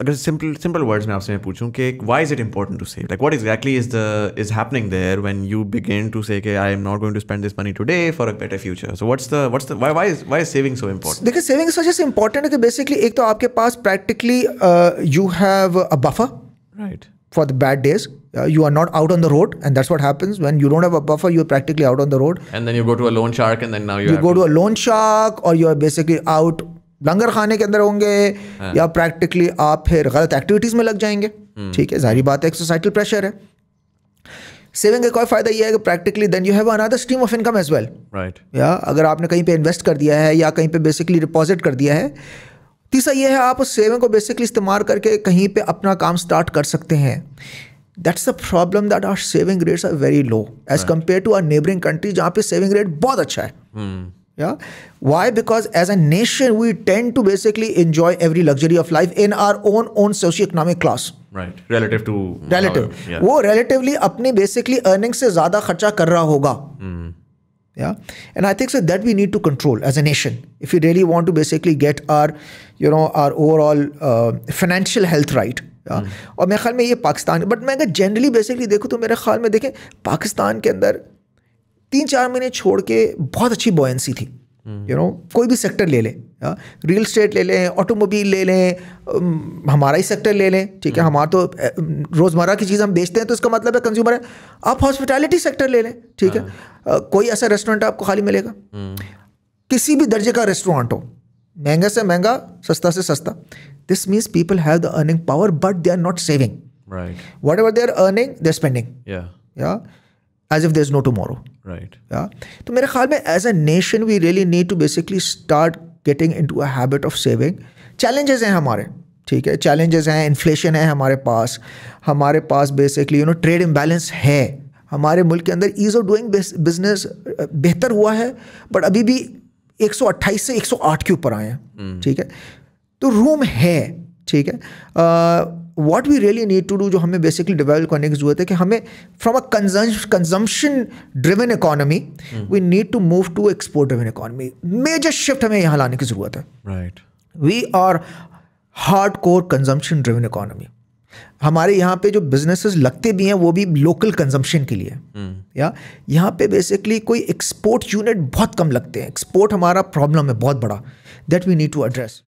अगर simple simple words में आपसे मैं पूछूं कि why is it important to save like what exactly is the is happening there when you begin to say कि I am not going to spend this money today for a better future so what's the what's the why why is why is saving so important देखिए saving इस वजह से important है कि basically एक तो आपके पास practically you have a buffer right for the bad days. Uh, you are not out on the road, and that's what happens when you don't have a buffer. You're practically out on the road, and then you go to a loan shark, and then now you, you go to a loan shark, or you're basically out langar खाने के अंदर होंगे हाँ। या practically आप फिर गलत activities में लग जाएंगे हम्म। ठीक है जारी बात है एक सोसाइटल प्रेशर है सेविंग का कोई फ़ायदा ये है कि practically then you have another stream of income as well right या अगर आपने कहीं पे इन्वेस्ट कर दिया है या कहीं पे बेसिकली डिपॉजिट कर दिया है तीसरा ये है आप उस सेविंग को बेसिकली इस्तेमाल करके कहीं पे अपना काम स्टार्ट कर सकते हैं that's a problem that our saving rates are very low as compare to our neighbouring country जहाँ पे सेविंग रेट बहुत अच्छा है hmm. Yeah. Why? Because as a nation, we tend to basically enjoy every luxury of life in our own own socioeconomic class. Right relative to relative वो relatively अपने basically earning से ज़्यादा खर्चा कर रहा होगा yeah and i think so that we need to control as a nation if we really want to basically get our you know our overall uh, financial health right yeah? mm. और मेरे ख्याल में ये Pakistan but मैं अगर generally basically देखूँ तो मेरे ख्याल में देखें पाकिस्तान के अंदर तीन चार महीने छोड़ के बहुत अच्छी बॉयंसी थी यू नो कोई भी सेक्टर ले लें रियल हाँ, स्टेट ले लें ऑटोमोबाइल ले लें हमारा ही सेक्टर ले लें ठीक है हम्म। हमारा तो रोज़मर्रा की चीज़ हम बेचते हैं तो इसका मतलब है कंज्यूमर है आप हॉस्पिटैलिटी सेक्टर ले लें ठीक है हाँ। कोई ऐसा रेस्टोरेंट आपको खाली मिलेगा हम्म। किसी भी दर्जे का रेस्टोरेंट हो महंगा से महंगा सस्ता से सस्ता this means people have the earning power but they are not saving whatever they are earning they are spending as if there is no tomorrow right या तो मेरे ख्याल में as a nation we really need to basically start getting into a of saving challenges हैं हमारे ठीक है challenges हैं इन्फ्लेशन है हमारे पास हमारे पास basically you know trade imbalance है हमारे मुल्क के अंदर ईज ऑफ डूइंग बिजनेस बेहतर हुआ है बट अभी भी एक सौ अट्ठाईस से एक सौ आठ के ऊपर आए हैं hmm. ठीक है तो रूम है ठीक है what we really need to do जो हमें बेसिकली डिवेल्प करने की जरूरत है कि हमें from a consumption driven economy we need to move to export driven economy major shift हमें यहाँ लाने की जरूरत है right we are hardcore consumption driven economy हमारे यहाँ पे जो बिजनेसेस लगते भी हैं वो भी लोकल कंजम्पशन के लिए hmm. या यहाँ पे बेसिकली कोई एक्सपोर्ट यूनिट बहुत कम लगते हैं एक्सपोर्ट हमारा प्रॉब्लम है बहुत बड़ा that we need to address